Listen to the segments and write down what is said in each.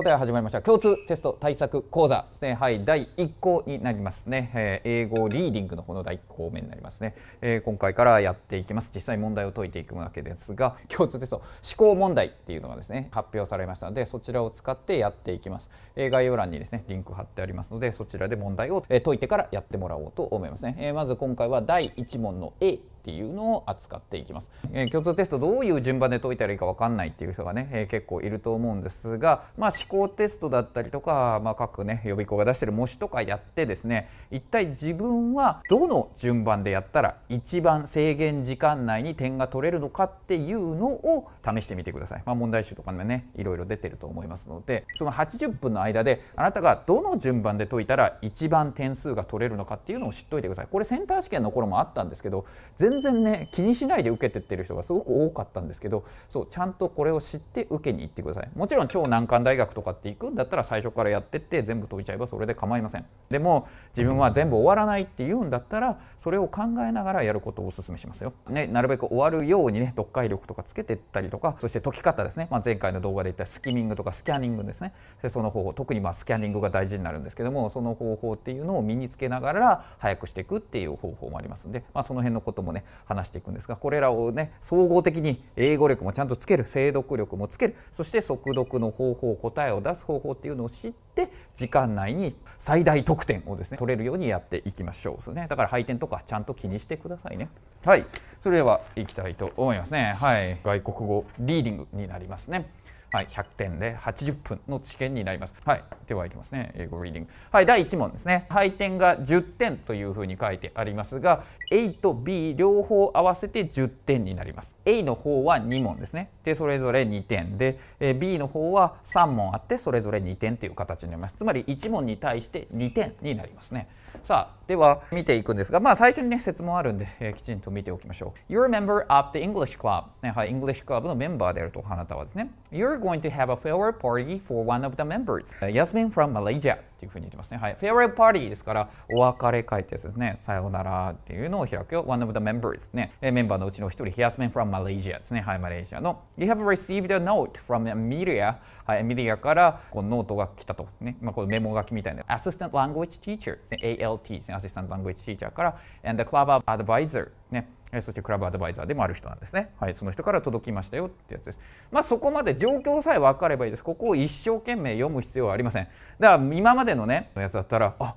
では始まりました共通テスト対策講座ですね、はい、第1項になりますね、えー、英語リーディングの方の第1項目になりますね、えー、今回からやっていきます実際問題を解いていくわけですが共通テスト思考問題っていうのがですね発表されましたのでそちらを使ってやっていきます、えー、概要欄にですねリンク貼ってありますのでそちらで問題を、え解いてからやってもらおうと思いますね、えまず今回は第1問の A っていうのを扱っていきます、えー、共通テストどういう順番で解いたらいいか分かんないっていう人がね、えー、結構いると思うんですが、まあ、思考テストだったりとか、まあ、各ね予備校が出してる模試とかやってですね一体自分はどの順番でやったら一番制限時間内に点が取れるのかっていうのを試してみてください、まあ、問題集とかねいろいろ出てると思いますのでその80分の間であなたがどの順番で解いたら一番点数が取れるのかっていうのを知っておいてくださいこれセンター試験の頃もあったんですけど全全然ね気にしないで受けてってる人がすごく多かったんですけどそうちゃんとこれを知って受けに行ってくださいもちろん超難関大学とかって行くんだったら最初からやってって全部解いちゃえばそれで構いませんでも自分は全部終わらないっていうんだったらそれを考えながらやることをお勧めしますよ、ね、なるべく終わるようにね読解力とかつけてったりとかそして解き方ですね、まあ、前回の動画で言ったスキミングとかスキャニングですねでその方法特にまあスキャニングが大事になるんですけどもその方法っていうのを身につけながら早くしていくっていう方法もありますんで、まあ、その辺のこともね話していくんですがこれらをね総合的に英語力もちゃんとつける精読力もつけるそして速読の方法答えを出す方法っていうのを知って時間内に最大得点をですね取れるようにやっていきましょうですねだから配点とかちゃんと気にしてくださいねはいそれではいきたいと思いますねはい外国語リーディングになりますねはい、100点で80分の試験になります。はい、ではいきますね。英語リーディング。はい、第1問ですね。配点が10点というふうに書いてありますが、A と B 両方合わせて10点になります。A の方は2問ですね。で、それぞれ2点で、え B の方は3問あって、それぞれ2点という形になります。つまり1問に対して2点になりますね。さあ、では見ていくんですが、まあ最初にね、説問あるんで、えー、きちんと見ておきましょう。You're a member of the English Club ですね。はい、English Club のメンバーであると、あなたはですね。You're going to have a farewell party for one of the members. Yasmin from Malaysia というふうに言ってますね。はい、farewell party ですから、お別れ会ってやつですね。さようならっていうのを開くよ。One of the members ね。メンバーのうちの一人、Yasmin from Malaysia ですね。はい、マレーシアの。You have received a note from Amelia. はい、Amelia からこのノートが来たと。ね。まあ、このメモ書きみたいな。Assistant Language Teacher ですね。ALT ですね、アシスタントラングイッチ・ティーチャーから、and the club advisor ね、そしてクラブアドバイザーでもある人なんですね。はい、その人から届きましたよってやつです。まあそこまで状況さえ分かればいいです。ここを一生懸命読む必要はありません。だから今までのね、のやつだったら、あ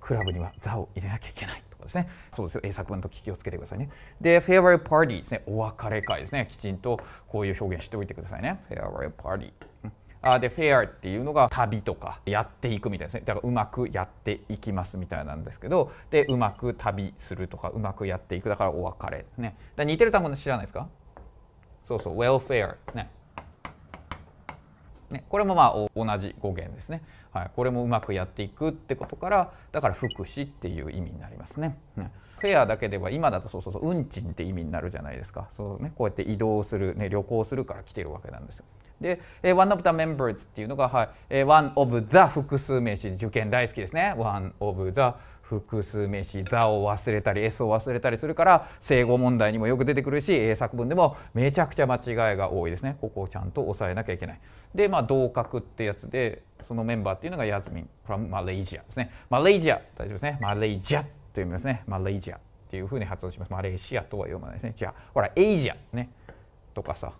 クラブには座を入れなきゃいけない。とかですね、そうですよ英作文と気をつけてくださいね。で、フェアウェイパーティーですね、お別れ会ですね、きちんとこういう表現しておいてくださいね。フェアウェイパーティー。あでフェアっていうのが旅とかやっていくみたいですねだからうまくやっていきますみたいなんですけどでうまく旅するとかうまくやっていくだからお別れですねだ似てる単語知らないですかそうそう welfare ねね、これもまあ同じ語源ですね、はい、これもうまくやっていくってことからだから福祉っていう意味になりますね、フェアだけでは今だとそうそうそう運賃って意味になるじゃないですかそう、ね、こうやって移動する、ね、旅行するから来てるわけなんですよで、えー、one of the members っていうのが、はいえー、one of the 複数名詞受験大好きですね one of the 複数名詞「the を忘れたり「S」を忘れたりするから正語問題にもよく出てくるし英作文でもめちゃくちゃ間違いが多いですねここをちゃんと押さえなきゃいけない。でまあ同格ってやつでそのメンバーっていうのがヤズミン from a レ s i アですねマレージア大丈夫ですねマレージアと読みますねマレージアっていうふうに発音しますマレーシアとは読まないですねじゃあほらエイジアねとかさ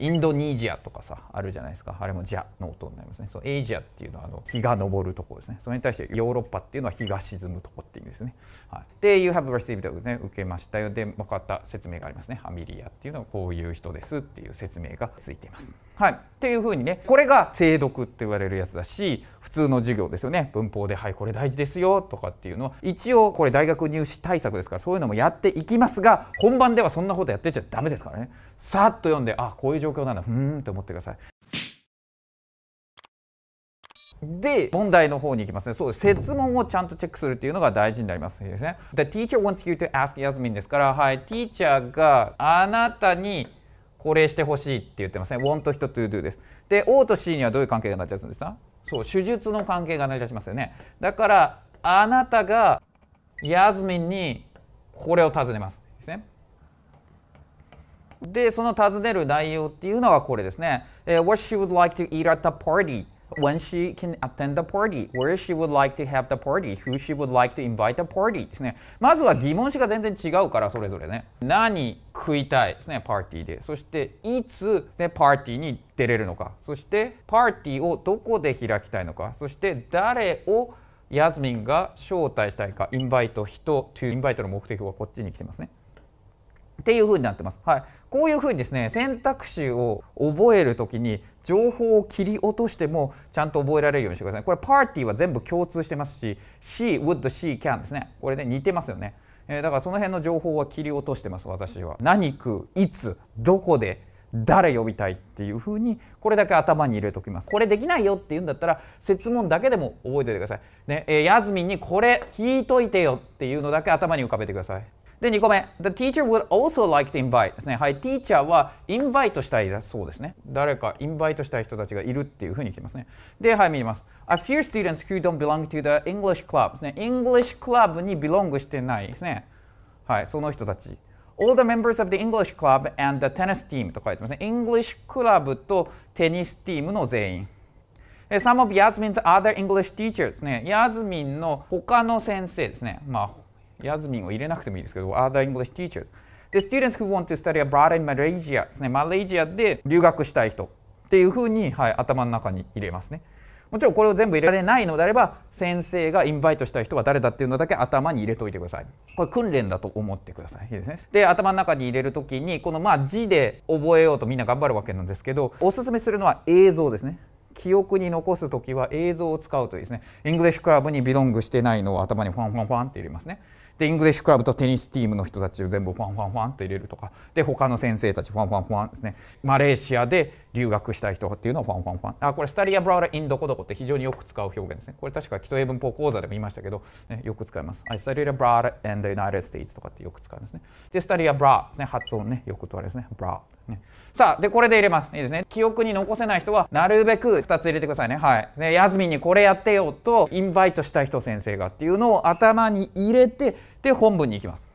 インドネジアとかさあるじゃないですかあれも「ジャ」の音になりますねそのエイジアっていうのはあの日が昇るところですねそれに対してヨーロッパっていうのは日が沈むとこっていう意味ですね、はい、で「You have received、ね」受けましたよで分かった説明がありますねアミリアっていうのはこういう人ですっていう説明がついていますはいっていうふうにねこれが精読って言われるやつだし普通の授業ですよね文法で「はいこれ大事ですよ」とかっていうのは一応これ大学入試対策ですからそういうのもやっていきますが本番ではそんなことやってちゃダメですからねさっと読んであこういう状状況なのふーんって思ってください。で、問題の方に行きますね。そうです。設問をちゃんとチェックするっていうのが大事になります。いいですね。The teacher wants you to ask Yasmin ですから、はい、teacher があなたにこれしてほしいって言ってますね。want 人 to do です。で、O と C にはどういう関係が成り立つんですかそう、手術の関係が成り立ちますよね。だから、あなたがヤズミンにこれを尋ねます。で、その尋ねる内容っていうのはこれですね。what she would like to eat at the party. When she can attend the party, where she would like to have the party, who she would like to invite the party ですね。まずは疑問詞が全然違うから、それぞれね。何食いたいですね、パーティーで。そして、いつ、ね、パーティーに出れるのか。そして、パーティーをどこで開きたいのか。そして、誰をヤズミンが招待したいか、インバイト、人、to インバイトの目的はこっちに来てますね。っていう風になってます。はい、こういう風にですね選択肢を覚える時に情報を切り落としてもちゃんと覚えられるようにしてください。これパーティーは全部共通してますし she would she can ですねこれで、ね、似てますよね、えー、だからその辺の情報は切り落としてます私は。何区いつどこで誰呼びたいっていう風にこれだけ頭に入れときますこれできないよっていうんだったら設問だけでも覚えておいてくださいねえヤズミンにこれ聞いといてよっていうのだけ頭に浮かべてくださいで、2個目。The teacher would also like to invite ですね。はい、teacher はインバイトしたいそうですね。誰かインバイトしたい人たちがいるっていうふうにってますね。で、はい、見ます。A few students who don't belong to the English club ですね。English club に belong してないですね。はい、その人たち。All the members of the English club and the tennis team と書いてますね。English club とテニスチームの全員。Some of Yasmin's other English teachers ね。Yasmin の他の先生ですね。まあヤズミンを入れなくてもいいですけど、other English teachers。で、students who want to study abroad in Malaysia ですね。マレーシアで留学したい人っていうふうに、はい、頭の中に入れますね。もちろんこれを全部入れられないのであれば先生がインバイトした人は誰だっていうのだけ頭に入れておいてください。これ訓練だと思ってください。いいですね。で頭の中に入れるときにこのまあ字で覚えようとみんな頑張るわけなんですけどおすすめするのは映像ですね。記憶に残す時は映像を使うといいですね。イングリッシュクラブにビロングしてないのを頭にファンファンファンって入れますね。でイングリッシュクラブとテニスチームの人たちを全部ファンファンファンと入れるとかで他の先生たちファンファンファンですねマレーシアで留学したい人っていうのをファンファンファンあこれスタリア・ブラウラ・イン・どこどこって非常によく使う表現ですねこれ確か基礎英文法講座でも言いましたけど、ね、よく使います I studied abroad in the United States とかってよく使いますねでスタリア・ブラですね発音ねよくとあれますねブラね、さあでこれで入れますいいですね記憶に残せない人はなるべく2つ入れてくださいねはいでヤズミンにこれやってよとインバイトした人先生がっていうのを頭に入れてで本文に行きます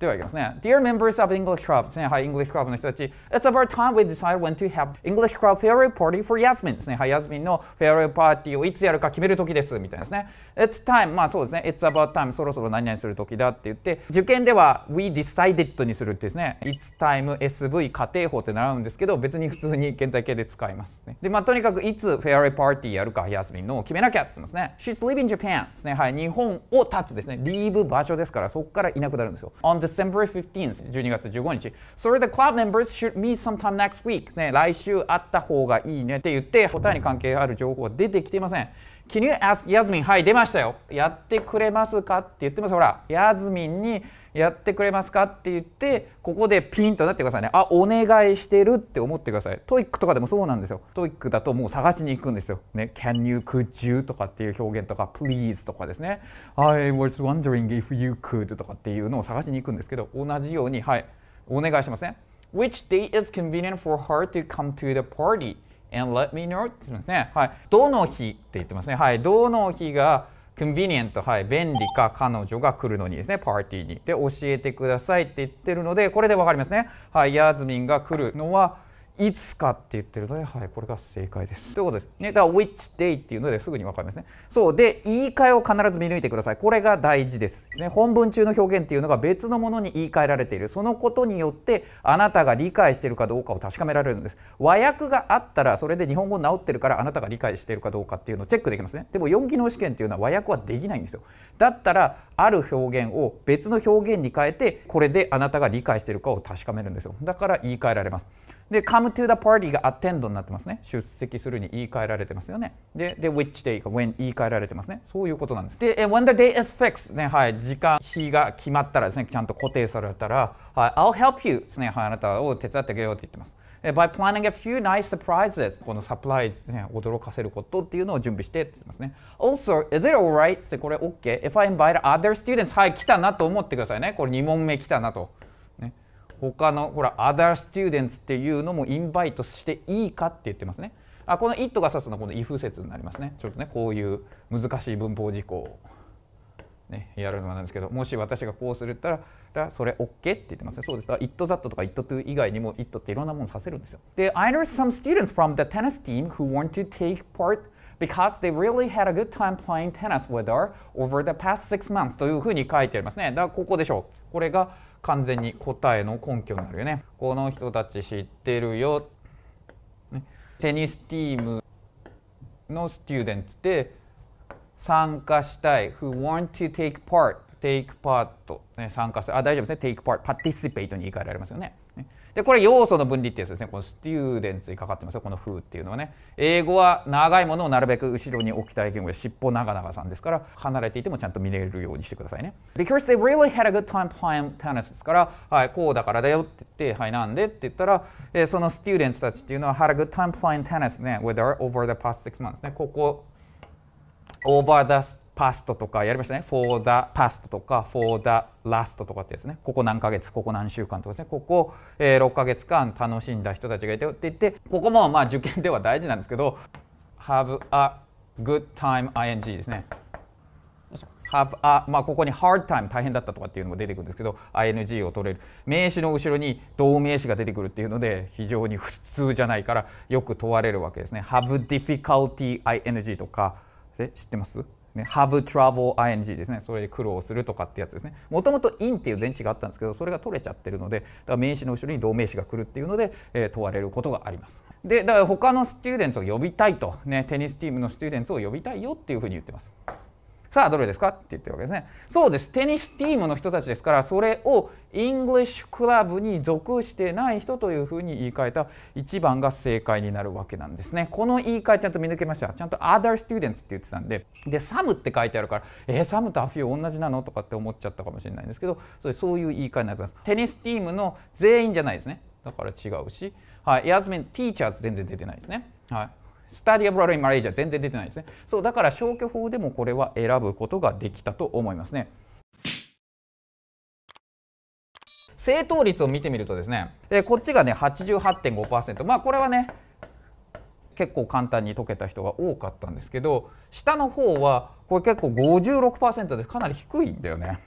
ではいきますね。Dear members of English Club ですね。はい、English Club の人たち。It's about time we decide when to have English Club Farewell Party for Yasmin ですね。はい、Yasmin の Farewell Party をいつやるか決める時です。みたいですね。It's time まあそうですね。It's about time そろそろ何々する時だって言って、受験では We decided にするってですね。It's time SV 仮定法って習うんですけど、別に普通に現在形で使いますね。で、まあとにかくいつ Farewell Party やるか Yasmin のを決めなきゃって言いますね。She's leaving Japan ですね。はい、日本を立つですね。leave 場所ですから、そこからいなくなるんですよ。December 15th 12月15日それで h e club members should meet sometime next week ね来週会った方がいいねって言って答えに関係ある情報は出てきていません Can you ask Yasmin? はい出ましたよやってくれますかって言ってますほら Yasmin にやってくれますかって言ってここでピンとなってくださいねあお願いしてるって思ってください TOEIC とかでもそうなんですよ TOEIC だともう探しに行くんですよね Can you could you とかっていう表現とか Please とかですね I was wondering if you could とかっていうのを探しに行くんですけど同じようにはいお願いしますね Which day is convenient for her to come to the party? and let me know って言ってますね。はい。どの日って言ってますね。はい。どの日が convenient はい便利か彼女が来るのにですねパーティーにで教えてくださいって言ってるのでこれで分かりますねはいヤーズミンが来るのはいつかって言ってるので、はい、これが正解です。ということです。ね、だから、which day っていうのですぐにわかりますね。そう。で、言い換えを必ず見抜いてください。これが大事です。ね、本文中の表現っていうのが別のものに言い換えられている。そのことによって、あなたが理解しているかどうかを確かめられるんです。和訳があったら、それで日本語直ってるから、あなたが理解しているかどうかっていうのをチェックできますね。でも、4技能試験っていうのは和訳はできないんですよ。だったら、ある表現を別の表現に変えて、これであなたが理解しているかを確かめるんですよ。だから、言い換えられます。で、come to the party が attend になってますね。出席するに言い換えられてますよね。で、で which day が when 言い換えられてますね。そういうことなんです。で、when the day is fixed ね、はい、時間、日が決まったらですね、ちゃんと固定されたら、はい、I'll help you ですね、はい、あなたを手伝ってあげようって言ってます。by planning a few nice surprises このサプライズね驚かせることっていうのを準備してって言ってますね also is it alright ってこれ OK if I invite other students はい来たなと思ってくださいねこれ2問目来たなと他のほら other students っていうのもインバイトしていいかって言ってますね。あこの it が指すのはこの if 説になりますね。ちょっとねこういう難しい文法事項を、ね、やるのなんですけどもし私がこうするったらそれ OK って言ってますね。そうです。だ it that とか it to 以外にも it っていろんなものさせるんですよ。で I know some students from the tennis team who want to take part because they really had a good time playing tennis with her over the past six months というふうに書いてありますね。だからここでしょう。これが完全に答えの根拠になるよね。この人たち知ってるよ。ね、テニスチームのスチューデントで参加したい。Who want to take part? take part、ね、参加する。あ、大丈夫ですね。take part。participate に言い換えられますよね。で、これ要素の分離ってやつですね。このステューデンツにかかってますよ。この風っていうのはね。英語は長いものをなるべく後ろに置きたい言語で、尻尾長々さんですから、離れていてもちゃんと見れるようにしてくださいね。Because they really had a good time playing tennis ですから、はい、こうだからだよって言って、はい、なんでって言ったら、えー、そのステューデンツたちっていうのは、had a good time playing tennis ね、with her over the past six months ね。ここ、over the パストとかやりましたね for the past とか for the last とかってですねここ何ヶ月ここ何週間とかですねここ、え6ヶ月間楽しんだ人たちがいてって言ってここもまあ受験では大事なんですけど have a good time ing ですね have a まあここに hard time 大変だったとかっていうのも出てくるんですけど ing を取れる名詞の後ろに動名詞が出てくるっていうので非常に普通じゃないからよく問われるわけですね have difficulty ing とか知ってますね、have trouble ing ですね。それで苦労するとかってやつですね。もともと in っていう前置があったんですけど、それが取れちゃってるので、だから名詞の後ろに同名詞が来るっていうので、えー、問われることがあります。で、だから他のスチューデンツを呼びたいと、ね、テニスチームのスチューデンツを呼びたいよっていうふうに言ってます。さあ、どれですかって言ってるわけですね。そうです。テニスチームの人たちですから、それをイングリッシュクラブに属してない人というふうに言い換えた1番が正解になるわけなんですね。この言い換えちゃんと見抜けました。ちゃんと other students って言ってたんで、で、サムって書いてあるから、えー、サムとアフィオ同じなのとかって思っちゃったかもしれないんですけど、それそういう言い換えになります。テニスチームの全員じゃないですね。だから違うし、はい、エズメンティーチャーズ全然出てないですね。はい。スタディア・ブローイマレージャ全然出てないですね。そうだから消去法でもこれは選ぶことができたと思いますね。正答率を見てみるとですね、えこっちがね88.5%、まあこれはね結構簡単に解けた人が多かったんですけど下の方はこれ結構56%でかなり低いんだよね。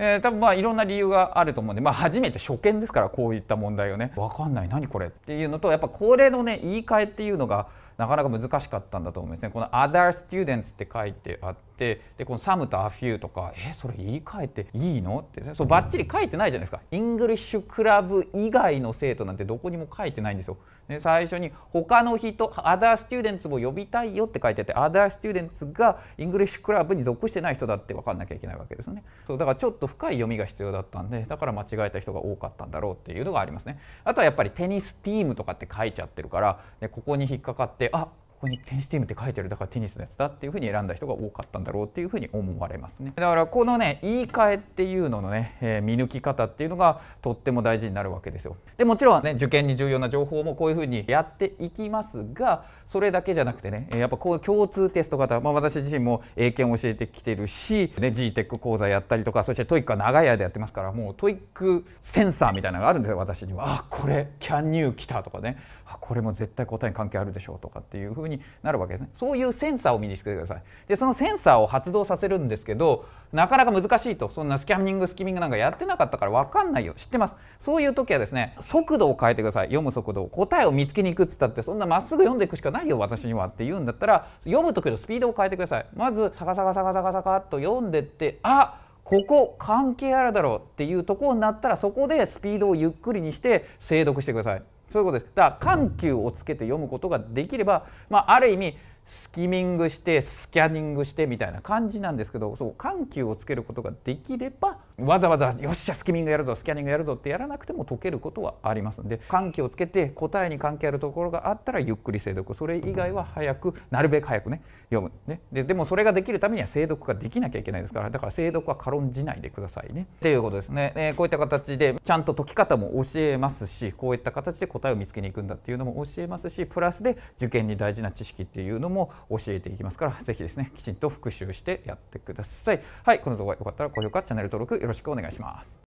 えー、多分まあいろんな理由があると思うんで、まあ、初めて初見ですからこういった問題をね分かんない何これっていうのとやっぱこれのね言い換えっていうのがなかなか難しかったんだと思いますねこの「other students」って書いてあってでこの「some」と「a few」とか「えそれ言い換えていいの?」って、ね、そうばっちり書いてないじゃないですかイングリッシュクラブ以外の生徒なんてどこにも書いてないんですよ。で最初に他の人 other students も呼びたいよって書いてあって other students がイングリッシュクラブに属してない人だって分かんなきゃいけないわけですよねそうだからちょっと深い読みが必要だったんでだから間違えた人が多かったんだろうっていうのがありますねあとはやっぱりテニスティームとかって書いちゃってるからでここに引っかかっててあここにテニスチームって書いてるだからテニスのやつだっていうふうに選んだ人が多かったんだろうっていうふうに思われますねだからこのね言い換えっていうののね、えー、見抜き方っていうのがとっても大事になるわけですよでもちろんね受験に重要な情報もこういうふうにやっていきますがそれだけじゃなくてねやっぱこう共通テスト型、まあ、私自身も英検を教えてきてるし、ね、GTEC 講座やったりとかそしてトイックは長い間やってますからもうトイックセンサーみたいなのがあるんですよ私にはあこれキャンニュー来たとかねこれも絶対答えに関係あるでしょうとかっていうふうになるわけですねそういうセンサーを身につけてくださいでそのセンサーを発動させるんですけどなかなか難しいとそんなスキャニングスキミングなんかやってなかったから分かんないよ知ってますそういう時はですね速度を変えてください読む速度を答えを見つけに行くっつったってそんなまっすぐ読んでいくしかないよ私にはって言うんだったら読む時のスピードを変えてくださいまずサカサカサカサカサカっと読んでってあここ関係あるだろうっていうとこになったらそこでスピードをゆっくりにして精読してくださいそういうことです。だから緩急をつけて読むことができれば、まあ、ある意味スキミングしてスキャニングしてみたいな感じなんですけどそう緩急をつけることができればわざわざよっしゃスキミングやるぞスキャニングやるぞってやらなくても解けることはありますので換気をつけて答えに関係あるところがあったらゆっくり精読それ以外は早くなるべく早くね読むねででもそれができるためには精読ができなきゃいけないですからだから精読は軽んじないでくださいねっていうことですね、えー、こういった形でちゃんと解き方も教えますしこういった形で答えを見つけに行くんだっていうのも教えますしプラスで受験に大事な知識っていうのも教えていきますから是非ですねきちんと復習してやってくださいはいこの動画良かったら高評価チャンネル登録よろしくお願いします。